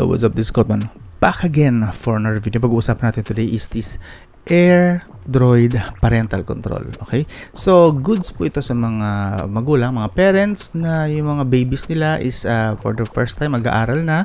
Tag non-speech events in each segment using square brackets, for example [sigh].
Hello, what's up? This is Kotman. Back again for another video. Pag-uusapan natin today is this Air Droid Parental Control. Okay? So, goods po ito sa mga magulang, mga parents na yung mga babies nila is uh, for the first time mag-aaral na.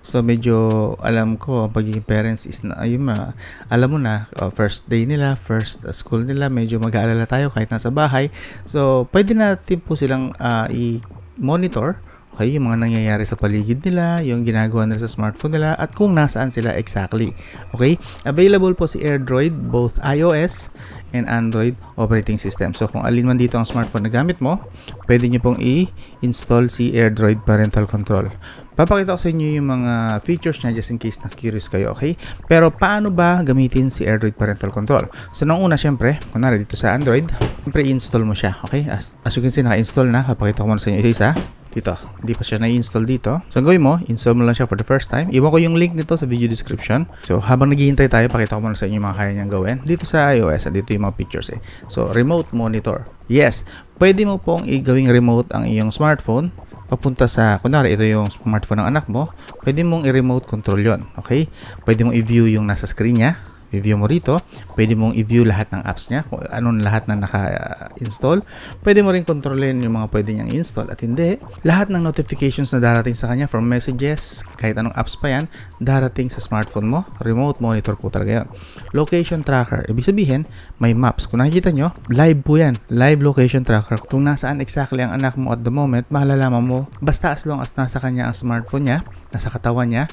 So, medyo alam ko ang pagiging parents is na, ayun na, alam mo na, uh, first day nila, first ah, school nila, medyo mag-aalala tayo kahit nasa bahay. So, pwede natin po silang uh, i-monitor okay, yung mga nangyayari sa paligid nila, yung ginagawa nila sa smartphone nila, at kung nasaan sila exactly. Okay? Available po si AirDroid, both iOS and Android operating system. So kung alin man dito ang smartphone na gamit mo, pwede nyo pong i-install si AirDroid Parental Control. Papakita ko sa inyo yung mga features niya just in case na curious kayo, okay? Pero paano ba gamitin si AirDroid Parental Control? So nung una syempre, kunwari dito sa Android, syempre install mo siya, okay? As, as you can see, naka-install na. Papakita ko muna sa inyo isa-isa dito. Hindi pa siya na-install dito. So, gawin mo, install mo lang siya for the first time. Iwan ko yung link nito sa video description. So, habang naghihintay tayo, pakita ko muna sa inyo yung mga kaya niyang gawin. Dito sa iOS, dito yung mga pictures eh. So, remote monitor. Yes, pwede mo pong igawing remote ang iyong smartphone papunta sa, kunwari ito yung smartphone ng anak mo, pwede mong i-remote control yon okay? Pwede mong i-view yung nasa screen niya, i-view mo rito. Pwede mong i-view lahat ng apps niya, kung anong lahat na naka-install. Pwede mo rin kontrolin yung mga pwede niyang install at hindi. Lahat ng notifications na darating sa kanya from messages, kahit anong apps pa yan, darating sa smartphone mo. Remote monitor po talaga yun. Location tracker. Ibig sabihin, may maps. Kung nakikita nyo, live po yan. Live location tracker. Kung nasaan exactly ang anak mo at the moment, malalaman mo. Basta as long as nasa kanya ang smartphone niya, nasa katawan niya,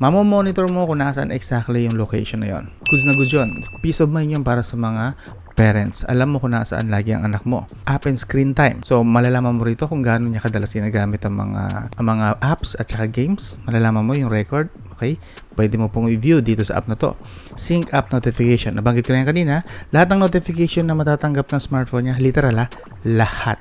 mamomonitor mo kung nasaan exactly yung location na yon. Goods na goods yun. Peace of mind yun para sa mga parents. Alam mo kung nasaan lagi ang anak mo. App and screen time. So, malalaman mo rito kung gaano niya kadalas ginagamit ang mga, ang mga apps at saka games. Malalaman mo yung record. Okay? Pwede mo pong i-view dito sa app na to. Sync app notification. Nabanggit ko na yan kanina. Lahat ng notification na matatanggap ng smartphone niya, literal ha, ah, lahat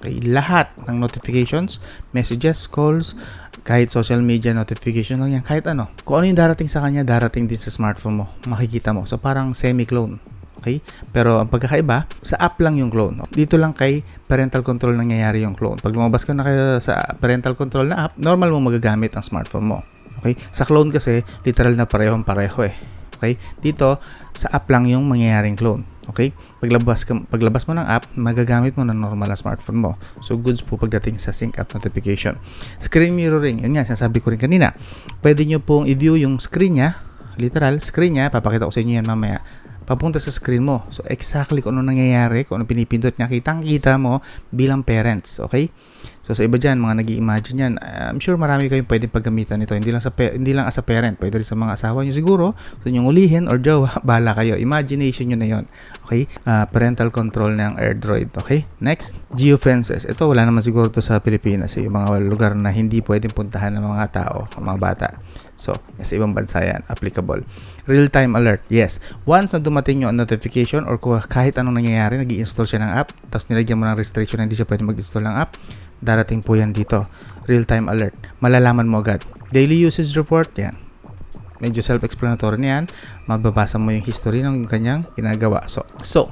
kay lahat ng notifications, messages, calls, kahit social media notification lang yan, kahit ano. Kung ano yung darating sa kanya, darating din sa smartphone mo. Makikita mo. So parang semi-clone. Okay? Pero ang pagkakaiba, sa app lang yung clone. Dito lang kay parental control nangyayari yung clone. Pag lumabas ka na kayo sa parental control na app, normal mo magagamit ang smartphone mo. Okay? Sa clone kasi, literal na parehong pareho eh. Okay? Dito, sa app lang yung mangyayaring clone. Okay? Paglabas, ka, paglabas mo ng app, magagamit mo ng normal na smartphone mo. So, goods po pagdating sa sync app notification. Screen mirroring. Yan nga, sinasabi ko rin kanina. Pwede nyo pong i-view yung screen niya. Literal, screen niya. Papakita ko sa inyo yan mamaya papunta sa screen mo. So, exactly kung ano nangyayari, kung ano pinipindot niya, kitang-kita mo bilang parents, okay? So sa iba diyan, mga nag iimagine yan, I'm sure marami kayong pwedeng paggamitan nito. Hindi lang sa hindi lang as a parent, pwede rin sa mga asawa niyo siguro. So yung ulihin or jowa, [laughs] bala kayo. Imagination niyo na 'yon. Okay? Uh, parental control ng AirDroid, okay? Next, geofences. Ito wala naman siguro to sa Pilipinas, eh, yung mga lugar na hindi pwedeng puntahan ng mga tao, ng mga bata. So, sa ibang bansa yan, applicable. Real-time alert, yes. Once na dumating yung notification or kahit anong nangyayari, nag install siya ng app, tapos nilagyan mo ng restriction na hindi siya pwede mag-install ng app, Darating po yan dito. Real-time alert. Malalaman mo agad. Daily usage report, yan. Medyo self-explanatory na yan. Mababasa mo yung history ng kanyang ginagawa. So, so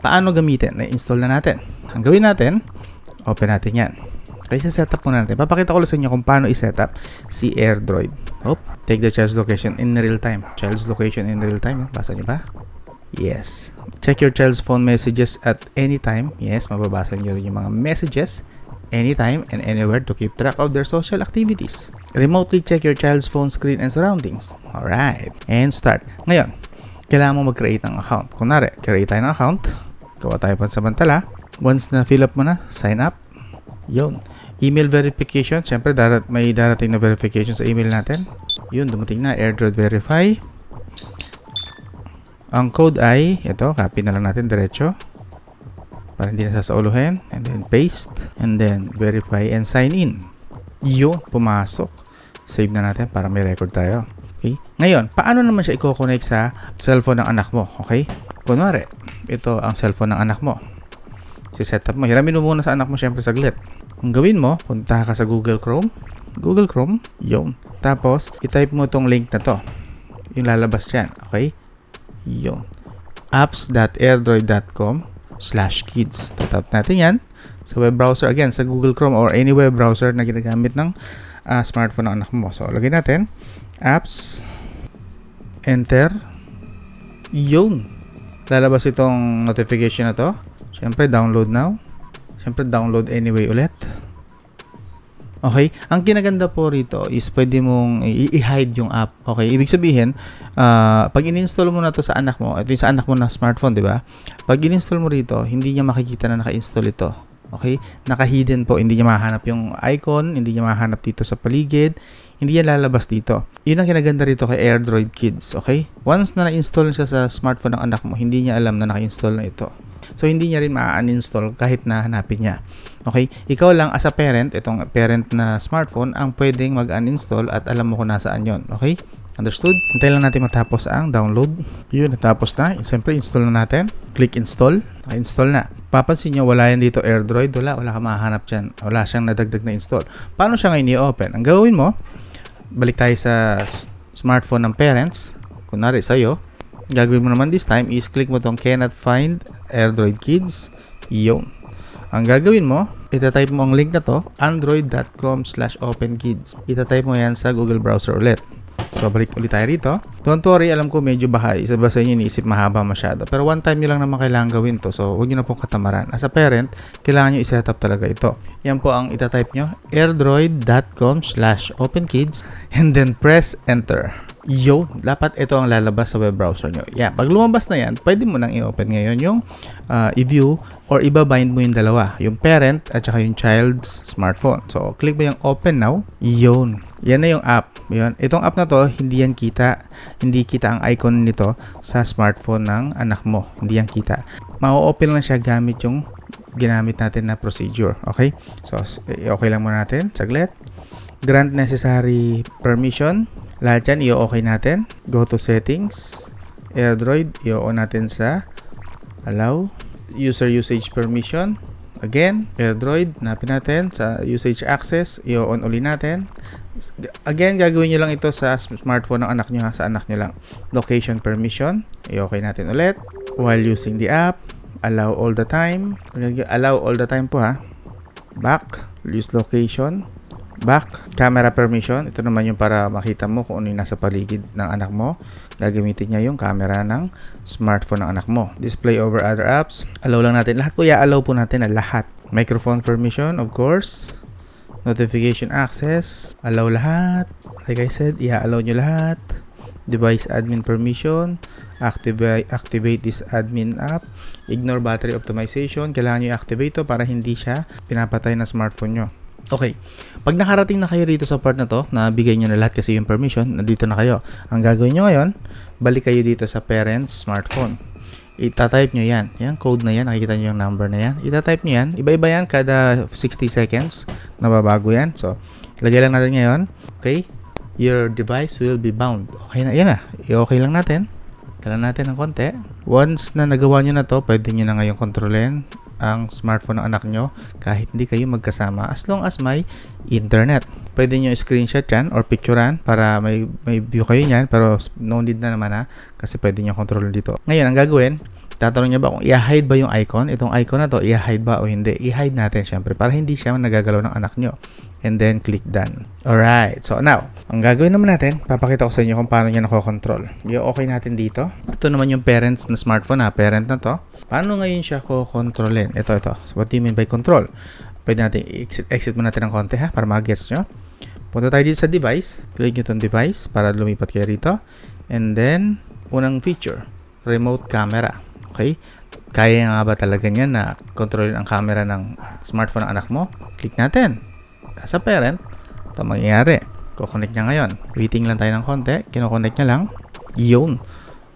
paano gamitin? Na-install na natin. Ang gawin natin, open natin yan. Okay, sa-setup muna natin. Papakita ko lang sa inyo kung paano i-setup si AirDroid. Oh, take the child's location in real time. Child's location in real time. Oh. Basa nyo ba? Yes. Check your child's phone messages at any time. Yes, mababasa niyo rin yung mga messages anytime and anywhere to keep track of their social activities. Remotely check your child's phone screen and surroundings. Alright. And start. Ngayon, kailangan mo mag-create ng account. Kunwari, create tayo ng account. Gawa tayo pansamantala. Once na fill up mo na, sign up. Yun. Email verification. Siyempre, darat, may darating na verification sa email natin. Yun, dumating na. AirDrop verify. Ang code ay, ito, copy na lang natin diretso para hindi nasasauluhin and then paste and then verify and sign in yun pumasok save na natin para may record tayo okay ngayon paano naman siya i-connect sa cellphone ng anak mo okay kunwari ito ang cellphone ng anak mo si setup mo hiramin mo muna sa anak mo syempre saglit ang gawin mo punta ka sa google chrome google chrome yun tapos i-type mo tong link na to yung lalabas yan okay yun apps.airdroid.com slash kids. Tatap natin yan sa web browser. Again, sa Google Chrome or any web browser na ginagamit ng uh, smartphone ng anak mo. So, lagay natin. Apps. Enter. Yun. Lalabas itong notification na to. Siyempre, download now. Siyempre, download anyway ulit. Okay? Ang kinaganda po rito is pwede mong i-hide yung app. Okay? Ibig sabihin, uh, pag in-install mo na to sa anak mo, ito sa anak mo na smartphone, di ba? Pag in-install mo rito, hindi niya makikita na naka-install ito. Okay? Naka-hidden po. Hindi niya mahanap yung icon, hindi niya mahanap dito sa paligid, hindi yan lalabas dito. Yun ang kinaganda rito kay AirDroid Kids. Okay? Once na na-install siya sa smartphone ng anak mo, hindi niya alam na naka-install na ito. So, hindi niya rin ma-uninstall kahit na hanapin niya. Okay? Ikaw lang as a parent, itong parent na smartphone, ang pwedeng mag-uninstall at alam mo kung nasaan yon. Okay? Understood? Hintayin lang natin matapos ang download. Yun, natapos na. Siyempre, install na natin. Click install. Ah, install na. Papansin nyo, wala yan dito AirDroid. Wala, wala ka mahanap dyan. Wala siyang nadagdag na install. Paano siya ngayon i-open? Ang gawin mo, balik tayo sa smartphone ng parents. Kunwari, sa'yo. Gagawin mo naman this time is click mo tong cannot find AirDroid Kids. Yun. Ang gagawin mo, itatype mo ang link na to, android.com slash openkids. Itatype mo yan sa Google browser ulit. So, balik ulit tayo rito. Don't worry, alam ko medyo bahay. Isa ba sa inyo iniisip mahaba masyado. Pero one time nyo lang naman kailangan gawin to. So, huwag nyo na pong katamaran. As a parent, kailangan nyo iset up talaga ito. Yan po ang itatype nyo. airdroid.com slash openkids and then press enter yo, dapat ito ang lalabas sa web browser nyo. Yeah, pag lumabas na yan, pwede mo nang i-open ngayon yung uh, i-view or iba-bind mo yung dalawa, yung parent at saka yung child's smartphone. So, click mo yung open now. Yun. Yan na yung app. Yun. Itong app na to, hindi yan kita. Hindi kita ang icon nito sa smartphone ng anak mo. Hindi yan kita. Ma-open lang siya gamit yung ginamit natin na procedure. Okay? So, okay lang muna natin. Saglit. Grant necessary permission lahat yan, i-okay natin. Go to settings. AirDroid, i-on natin sa allow. User usage permission. Again, AirDroid, napin natin sa usage access, i-on uli natin. Again, gagawin nyo lang ito sa smartphone ng anak nyo ha, sa anak nyo lang. Location permission, i-okay natin ulit. While using the app, allow all the time. Allow all the time po ha. Back, use location back, camera permission. Ito naman yung para makita mo kung ano yung nasa paligid ng anak mo. Gagamitin niya yung camera ng smartphone ng anak mo. Display over other apps. Allow lang natin. Lahat po, i-allow po natin na lahat. Microphone permission, of course. Notification access. Allow lahat. Like I said, i-allow nyo lahat. Device admin permission. Activate, activate this admin app. Ignore battery optimization. Kailangan nyo i-activate to para hindi siya pinapatay ng smartphone nyo. Okay. Pag nakarating na kayo dito sa part na to, nabigay nyo na lahat kasi yung permission, nandito na kayo. Ang gagawin nyo ngayon, balik kayo dito sa parents smartphone. Itatype nyo yan. Yan, code na yan. Nakikita nyo yung number na yan. Itatype nyo yan. Iba-iba yan kada 60 seconds. Nababago yan. So, lagay lang natin ngayon. Okay. Your device will be bound. Okay na. Yan na. I-okay lang natin. Kailan natin ng konti. Once na nagawa nyo na to, pwede nyo na ngayon kontrolin ang smartphone ng anak nyo kahit hindi kayo magkasama as long as may internet. Pwede nyo screenshot yan or picturean para may, may view kayo niyan pero no need na naman ha kasi pwede nyo control dito. Ngayon, ang gagawin, Tatanong niya ba kung i-hide ba yung icon? Itong icon na to, i-hide ba o hindi? I-hide natin syempre para hindi siya nagagalaw ng anak nyo. And then, click done. Alright. So, now, ang gagawin naman natin, papakita ko sa inyo kung paano niya nakokontrol. I-okay natin dito. Ito naman yung parents na smartphone na parent na to. Paano ngayon siya kukontrolin? Ito, ito. So, what do you mean by control? Pwede natin, exit, exit mo natin ng konti ha, para mag-guess nyo. Punta tayo dito sa device. Click nyo itong device para lumipat kayo rito. And then, unang feature, remote camera. Okay? Kaya nga ba talaga niyan na kontrolin ang camera ng smartphone ng anak mo? Click natin. Sa a parent, ito mangyayari. Kukonect niya ngayon. Waiting lang tayo ng konti. Kinoconnect niya lang. Yun.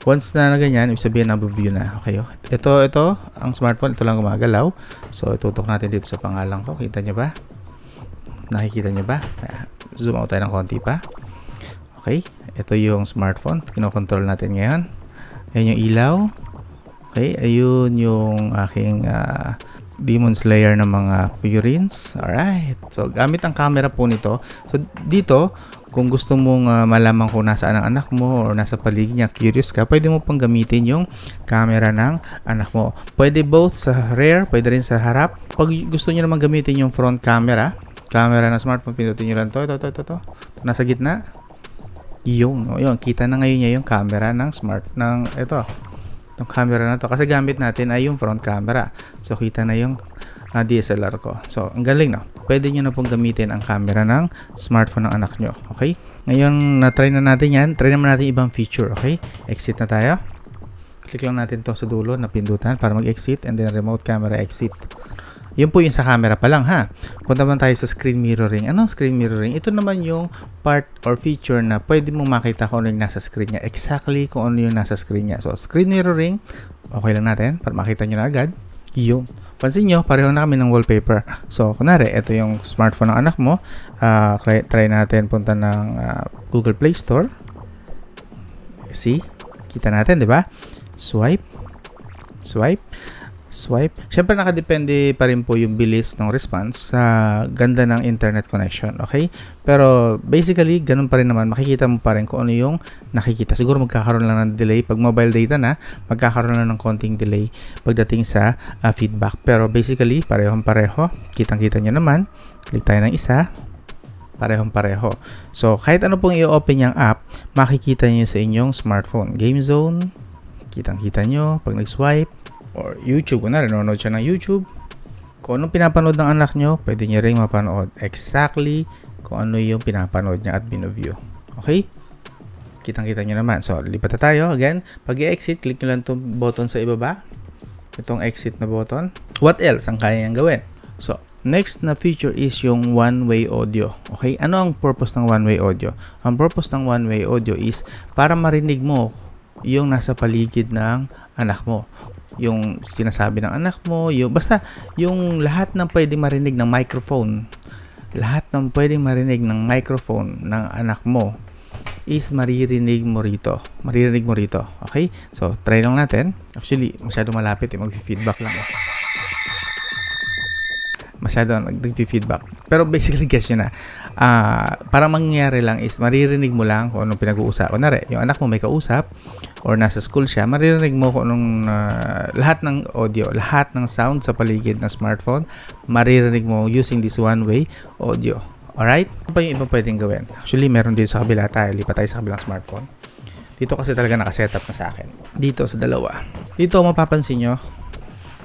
Once na na ganyan, ibig sabihin nabubview na. Okay, oh. Ito, ito, ang smartphone, ito lang gumagalaw. So, itutok natin dito sa pangalan ko. Kita niyo ba? Nakikita niyo ba? Ah, zoom out tayo ng konti pa. Okay, ito yung smartphone. Kinokontrol natin ngayon. Yan yung ilaw. Okay, ayun yung aking uh, Demon Slayer ng mga figurines. Alright, so gamit ang camera po nito. So dito, kung gusto mong uh, malaman kung nasaan ang anak mo or nasa paligid niya, curious ka, pwede mo pang gamitin yung camera ng anak mo. Pwede both sa rear, pwede rin sa harap. Pag gusto niyo naman gamitin yung front camera, camera ng smartphone, pindutin niyo lang to, ito, ito, ito, ito. Nasa gitna. Yung, oh, yun, kita na ngayon niya yung camera ng smart, ng, ito, itong camera na to kasi gamit natin ay yung front camera so kita na yung uh, ah, DSLR ko so ang galing no pwede nyo na pong gamitin ang camera ng smartphone ng anak nyo okay ngayon na try na natin yan try naman natin ibang feature okay exit na tayo click lang natin to sa dulo na pindutan para mag exit and then remote camera exit yun po yung sa camera pa lang ha. Punta naman tayo sa screen mirroring. Anong screen mirroring? Ito naman yung part or feature na pwede mong makita kung ano yung nasa screen niya. Exactly kung ano yung nasa screen niya. So, screen mirroring, okay lang natin para makita nyo na agad. Yun. Pansin nyo, pareho na kami ng wallpaper. So, kunwari, ito yung smartphone ng anak mo. Uh, try, try natin punta ng uh, Google Play Store. See? Kita natin, di ba? Swipe. Swipe. Swipe. Siyempre, nakadepende pa rin po yung bilis ng response sa ganda ng internet connection, okay? Pero basically, ganun pa rin naman. Makikita mo pa rin kung ano yung nakikita. Siguro magkakaroon lang ng delay. Pag mobile data na, magkakaroon lang ng konting delay pagdating sa uh, feedback. Pero basically, parehong-pareho. Kitang-kita nyo naman. Click tayo ng isa parehong-pareho. So, kahit ano pong i-open yung app, makikita nyo sa inyong smartphone. Game Zone, kitang-kita nyo. Pag nag-swipe, or YouTube, kunwari nanonood siya ng YouTube, kung anong pinapanood ng anak nyo, pwede niya rin mapanood exactly kung ano yung pinapanood niya at binuview. Okay? Kitang-kita nyo naman. So, lipat na tayo. Again, pag exit click nyo lang itong button sa ibaba. Itong exit na button. What else ang kaya niyang gawin? So, next na feature is yung one-way audio. Okay? Ano ang purpose ng one-way audio? Ang purpose ng one-way audio is para marinig mo yung nasa paligid ng anak mo yung sinasabi ng anak mo, yung basta yung lahat ng pwedeng marinig ng microphone, lahat ng pwedeng marinig ng microphone ng anak mo is maririnig mo rito. Maririnig mo rito. Okay? So, try lang natin. Actually, masyado malapit eh. Mag-feedback lang. Eh. Masyado nag-feedback. Pero basically, [laughs] guess nyo na uh, parang mangyayari lang is maririnig mo lang kung anong pinag-uusap. Kunwari, yung anak mo may kausap or nasa school siya, maririnig mo kung anong uh, lahat ng audio, lahat ng sound sa paligid ng smartphone, maririnig mo using this one-way audio. Alright? Ano pa yung iba pwedeng gawin? Actually, meron din sa kabila tayo. Lipat tayo sa kabilang smartphone. Dito kasi talaga nakasetup na sa akin. Dito sa dalawa. Dito mapapansin nyo,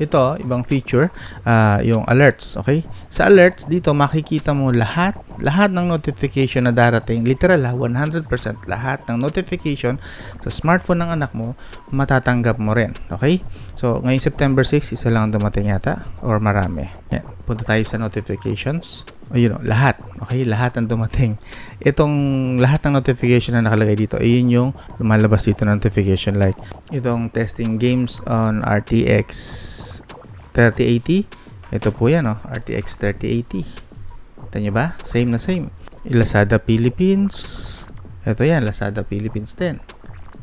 ito, ibang feature, uh, yung alerts, okay? Sa alerts, dito makikita mo lahat, lahat ng notification na darating, literal ha, 100% lahat ng notification sa smartphone ng anak mo, matatanggap mo rin, okay? So, ngayong September 6, isa lang dumating yata, or marami. Yan, punta tayo sa notifications oh, you oh, know, lahat. Okay, lahat ang dumating. Itong lahat ng notification na nakalagay dito, iyon yung lumalabas dito notification like itong testing games on RTX 3080. Ito po yan, oh, RTX 3080. Kita nyo ba? Same na same. Lazada Philippines. Ito yan, Lazada Philippines din.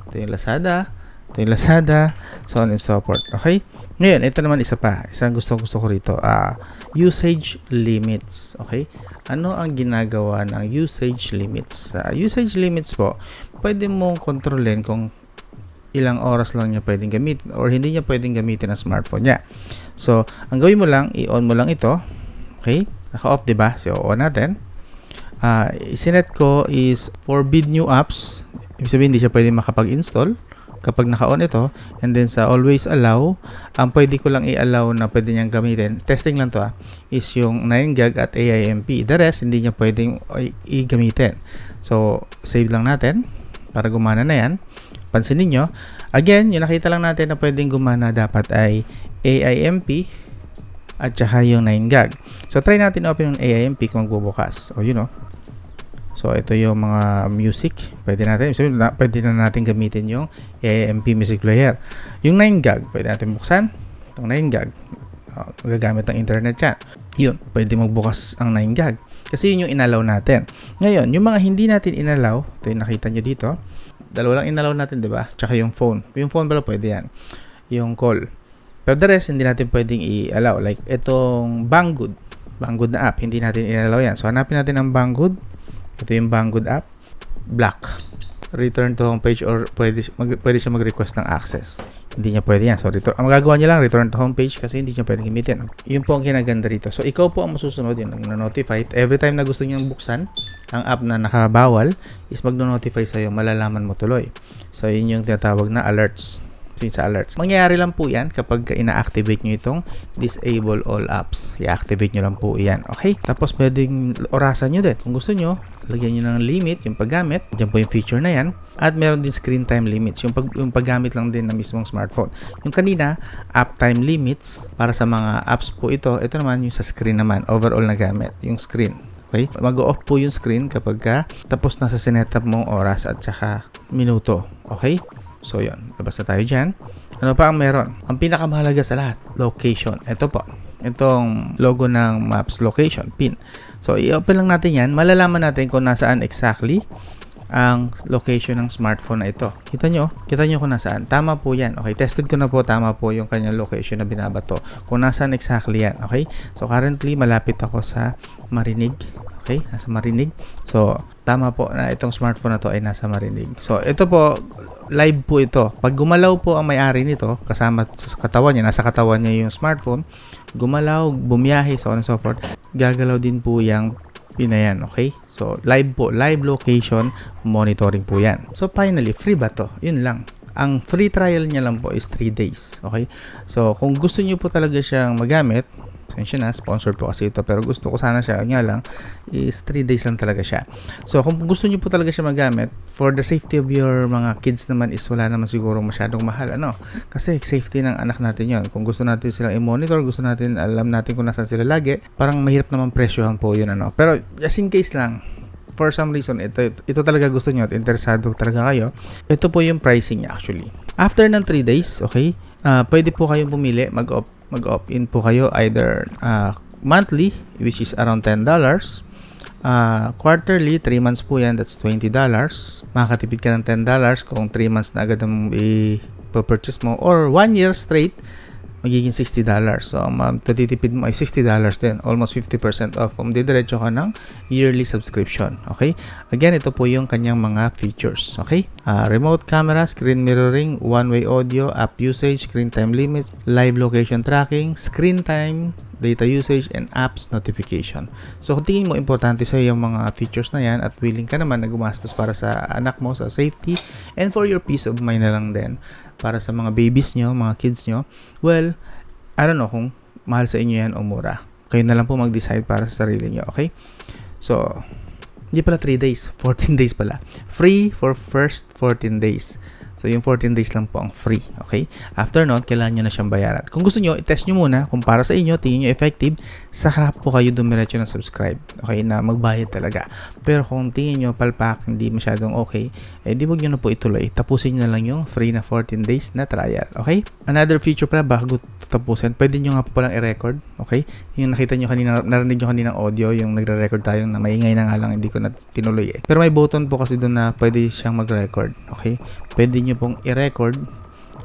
Ito yung Lazada. Ito yung Lazada. So on and so forth. Okay? Ngayon, ito naman isa pa. Isang gusto, gusto ko rito. Uh, usage limits. Okay? Ano ang ginagawa ng usage limits? Uh, usage limits po, pwede mong kontrolin kung ilang oras lang niya pwedeng gamitin or hindi niya pwedeng gamitin ang smartphone niya. So, ang gawin mo lang, i-on mo lang ito. Okay? Naka-off, di ba? So, on natin. Uh, isinet ko is forbid new apps. Ibig sabihin, hindi siya pwedeng makapag-install kapag naka-on ito. And then sa always allow, ang pwede ko lang i-allow na pwede niyang gamitin, testing lang to ah, is yung 9gag at AIMP. The rest, hindi niya pwedeng i-gamitin. So, save lang natin para gumana na yan pansinin nyo, again, yung nakita lang natin na pwedeng gumana dapat ay AIMP at saka yung 9GAG. So, try natin open yung AIMP kung magbubukas. O, yun o. So, ito yung mga music. Pwede natin, so, na, pwede na natin gamitin yung AIMP music player. Yung 9GAG, pwede natin buksan. Itong 9GAG. O, gagamit ng internet yan. Yun, pwede magbukas ang 9GAG. Kasi yun yung inalaw natin. Ngayon, yung mga hindi natin inalaw, ito yung nakita nyo dito, Dalawa lang inalaw natin, di ba? Tsaka yung phone. Yung phone pala pwede yan. Yung call. Pero the rest, hindi natin pwedeng i-allow. Like, itong Banggood. Banggood na app. Hindi natin inalaw yan. So, hanapin natin ang Banggood. Ito yung Banggood app. Black return to homepage or pwede, mag, pwede siya mag-request ng access. Hindi niya pwede yan. So, return, ang magagawa niya lang, return to homepage kasi hindi niya pwede gamitin. Yun po ang kinaganda rito. So, ikaw po ang masusunod yun, nag-notify. Every time na gusto niyang buksan ang app na nakabawal, is mag-notify sa'yo, malalaman mo tuloy. So, yun yung tinatawag na alerts. Yun sa alerts. Mangyayari lang po yan kapag ina-activate nyo itong disable all apps. I-activate niyo lang po yan. Okay? Tapos pwedeng orasan niyo din. Kung gusto niyo. lagyan niyo ng limit yung paggamit. Diyan po yung feature na yan. At meron din screen time limits. Yung, pag, yung paggamit lang din ng mismong smartphone. Yung kanina, app time limits. Para sa mga apps po ito, ito naman yung sa screen naman. Overall na gamit. Yung screen. Okay? Mag-off po yung screen kapag ka tapos na sa sinetap mong oras at saka minuto. Okay? So, yon Labas na tayo dyan. Ano pa ang meron? Ang pinakamahalaga sa lahat, location. Ito po. Itong logo ng Maps location, pin. So, i-open lang natin yan. Malalaman natin kung nasaan exactly ang location ng smartphone na ito. Kita nyo? Kita nyo kung nasaan. Tama po yan. Okay, tested ko na po tama po yung kanyang location na binabato. Kung nasaan exactly yan. Okay? So, currently, malapit ako sa Marinig. Okay? Nasa Marinig. So, tama po na itong smartphone na to ay nasa Marinig. So, ito po, live po ito. Pag gumalaw po ang may-ari nito, kasama sa katawan niya, nasa katawan niya yung smartphone, gumalaw, bumiyahe, so on and so forth, gagalaw din po yung pinayan, okay? So, live po, live location monitoring po yan. So, finally, free ba to? Yun lang. Ang free trial niya lang po is 3 days, okay? So, kung gusto niyo po talaga siyang magamit, pasensya na, sponsor po kasi ito. Pero gusto ko sana siya, nga lang, is 3 days lang talaga siya. So, kung gusto niyo po talaga siya magamit, for the safety of your mga kids naman is wala naman siguro masyadong mahal. Ano? Kasi safety ng anak natin yon Kung gusto natin silang i-monitor, gusto natin, alam natin kung nasaan sila lagi, parang mahirap naman presyohan po yun. Ano? Pero, just in case lang, for some reason, ito, ito talaga gusto nyo at interesado talaga kayo, ito po yung pricing niya actually. After ng 3 days, okay, uh, pwede po kayong bumili, mag-opt mag in po kayo either uh, monthly, which is around $10, uh, ah, quarterly, 3 months po yan, that's $20. Makakatipid ka ng $10 kung 3 months na agad ang i-purchase mo or 1 year straight, magiging 60 dollars. So, matitipid mo ay 60 dollars din. Almost 50% off kung didiretso ka ng yearly subscription. Okay? Again, ito po yung kanyang mga features. Okay? Uh, remote camera, screen mirroring, one-way audio, app usage, screen time limit, live location tracking, screen time data usage, and apps notification. So kung tingin mo importante sa yung mga features na yan at willing ka naman na gumastos para sa anak mo, sa safety, and for your peace of mind na lang din, para sa mga babies nyo, mga kids nyo, well, I don't know kung mahal sa inyo yan o mura. Kayo na lang po mag-decide para sa sarili nyo, okay? So, hindi pala 3 days, 14 [laughs] days pala. Free for first 14 days. So, yung 14 days lang po ang free. Okay? After nun, kailangan nyo na siyang bayaran. Kung gusto nyo, i-test nyo muna kung para sa inyo, tingin nyo effective, saka po kayo dumiretso ng subscribe. Okay? Na magbayad talaga. Pero kung tingin nyo, palpak, hindi masyadong okay, eh di wag nyo na po ituloy. Tapusin nyo na lang yung free na 14 days na trial. Okay? Another feature pala, bago tapusin, pwede nyo nga po palang i-record. Okay? Yung nakita nyo kanina, narinig nyo kanina audio, yung nagre-record tayo na maingay na nga lang, hindi ko na tinuloy eh. Pero may button po kasi doon na pwede siyang mag-record. Okay? Pwede nyo pong i-record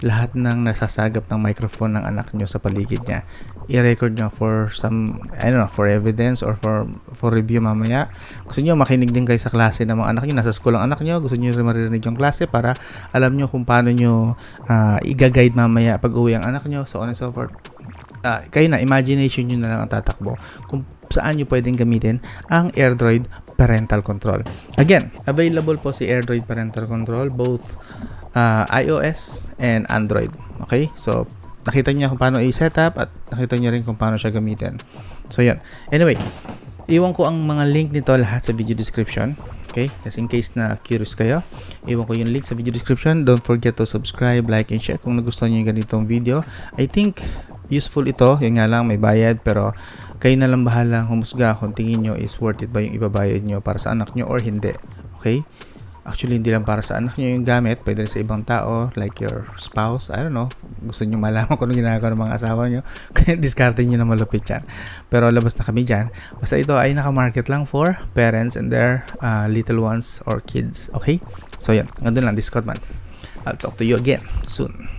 lahat ng nasasagap ng microphone ng anak nyo sa paligid niya. I-record nyo for some, I don't know, for evidence or for, for review mamaya. Gusto nyo makinig din kayo sa klase ng mga anak nyo. Nasa school ang anak nyo. Gusto nyo rin maririnig yung klase para alam nyo kung paano nyo uh, ah, i-guide mamaya pag uwi ang anak nyo. So on and so forth. Uh, kayo na, imagination nyo na lang ang tatakbo. Kung saan nyo pwedeng gamitin ang AirDroid Parental Control. Again, available po si AirDroid Parental Control both uh, iOS and Android. Okay? So, nakita niyo kung paano i-setup at nakita niyo rin kung paano siya gamitin. So, yun. Anyway, iwan ko ang mga link nito lahat sa video description. Okay? Just in case na curious kayo, iwan ko yung link sa video description. Don't forget to subscribe, like, and share kung nagustuhan niyo yung ganitong video. I think useful ito. Yun nga lang, may bayad. Pero kayo na lang bahala humusga kung tingin nyo is worth it ba yung ibabayad nyo para sa anak nyo or hindi. Okay? Actually, hindi lang para sa anak nyo yung gamit. Pwede rin sa ibang tao, like your spouse. I don't know. Gusto nyo malaman [laughs] kung ano ginagawa ng mga asawa nyo. [laughs] Kaya discardin nyo na malupit yan. Pero labas na kami dyan. Basta ito ay nakamarket lang for parents and their uh, little ones or kids. Okay? So, yan. Hanggang lang, Discord man. I'll talk to you again soon.